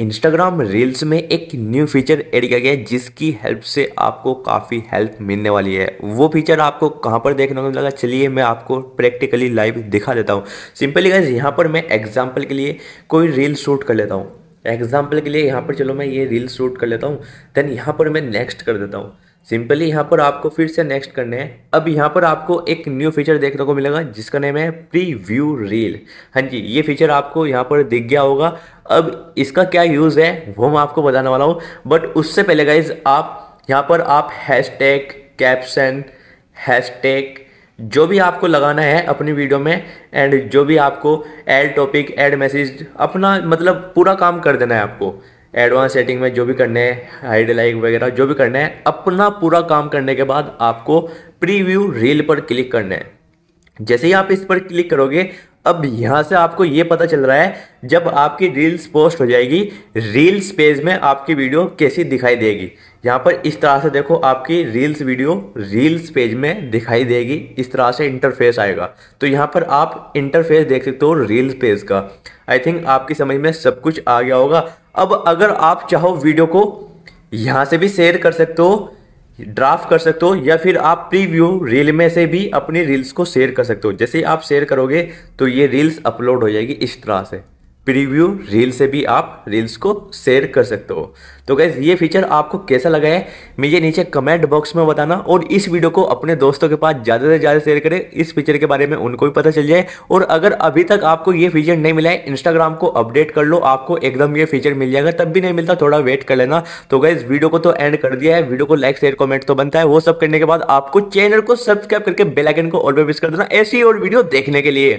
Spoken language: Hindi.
इंस्टाग्राम रील्स में एक न्यू फीचर ऐड किया गया है जिसकी हेल्प से आपको काफ़ी हेल्प मिलने वाली है वो फीचर आपको कहाँ पर देखने को मिलेगा चलिए मैं आपको प्रैक्टिकली लाइव दिखा देता हूँ सिंपली गाइज यहाँ पर मैं एग्जाम्पल के लिए कोई रील शूट कर लेता हूँ एग्जाम्पल के लिए यहाँ पर चलो मैं ये रील शूट कर लेता हूँ देन यहाँ पर मैं नेक्स्ट कर देता हूँ सिंपली यहाँ पर आपको फिर से नेक्स्ट करने हैं अब यहाँ पर आपको एक न्यू फीचर देखने को मिलेगा जिसका नेम है प्री व्यू रील हाँ जी ये फीचर आपको यहाँ पर दिख गया होगा अब इसका क्या यूज़ है वो मैं आपको बताने वाला हूँ बट उससे पहले गाइज आप यहाँ पर आप hashtag caption hashtag जो भी आपको लगाना है अपनी वीडियो में एंड जो भी आपको एड टॉपिक एड मैसेज अपना मतलब पूरा काम कर देना है आपको एडवांस सेटिंग में जो भी करने हैं हाइड लाइक वगैरह जो भी करने है अपना पूरा काम करने के बाद आपको प्रीव्यू रील पर क्लिक करना है जैसे ही आप इस पर क्लिक करोगे अब यहां से आपको ये पता चल रहा है जब आपकी रील्स पोस्ट हो जाएगी रील्स पेज में आपकी वीडियो कैसी दिखाई देगी यहां पर इस तरह से देखो आपकी रील्स वीडियो रील्स पेज में दिखाई देगी इस तरह से इंटरफेस आएगा तो यहां पर आप इंटरफेस देख सकते हो रील्स पेज का आई थिंक आपकी समझ में सब कुछ आ गया होगा अब अगर आप चाहो वीडियो को यहाँ से भी शेयर कर सकते हो ड्राफ्ट कर सकते हो या फिर आप प्रीव्यू रील में से भी अपनी रील्स को शेयर कर सकते हो जैसे आप शेयर करोगे तो ये रील्स अपलोड हो जाएगी इस तरह से प्रीव्यू रील से भी आप रील्स को शेयर कर सकते हो तो गैस ये फीचर आपको कैसा लगा है मुझे नीचे कमेंट बॉक्स में बताना और इस वीडियो को अपने दोस्तों के पास ज़्यादा से ज़्यादा शेयर करें इस फीचर के बारे में उनको भी पता चल जाए और अगर अभी तक आपको ये फीचर नहीं मिला है इंस्टाग्राम को अपडेट कर लो आपको एकदम ये फीचर मिल जाएगा तब भी नहीं मिलता थोड़ा वेट कर लेना तो गैस वीडियो को तो एंड कर दिया है वीडियो को लाइक शेयर कॉमेंट तो बनता है वो सब करने के बाद आपको चैनल को सब्सक्राइब करके बेलाइकन को और प्रेस कर देना ऐसी और वीडियो देखने के लिए